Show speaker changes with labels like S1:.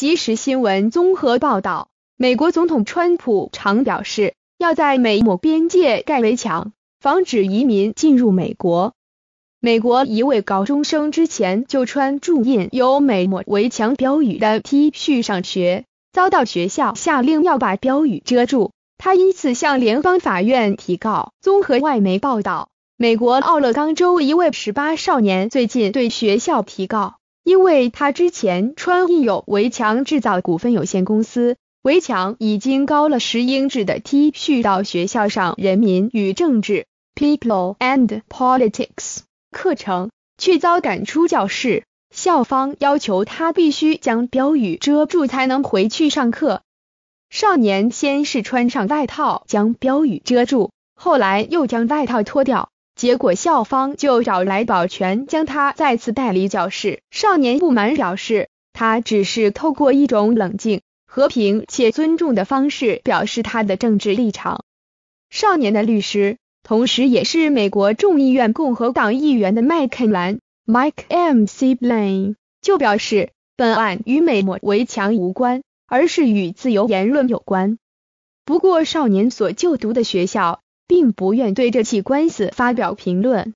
S1: 即时新闻综合报道：美国总统川普常表示要在美墨边界盖围墙，防止移民进入美国。美国一位高中生之前就穿注印有美墨围墙标语的 T 恤上学，遭到学校下令要把标语遮住。他因此向联邦法院提告。综合外媒报道，美国奥勒冈州一位十八少年最近对学校提告。因为他之前穿印有“围墙制造股份有限公司”围墙已经高了十英尺的 T 恤到学校上《人民与政治》（People and Politics） 课程，却遭赶出教室。校方要求他必须将标语遮住才能回去上课。少年先是穿上外套将标语遮住，后来又将外套脱掉。结果，校方就找来保全，将他再次带离教室。少年不满表示，他只是透过一种冷静、和平且尊重的方式表示他的政治立场。少年的律师，同时也是美国众议院共和党议员的麦肯兰 （Mike M. C. Blaine） 就表示，本案与美墨围墙无关，而是与自由言论有关。不过，少年所就读的学校。并不愿对这起官司发表评论。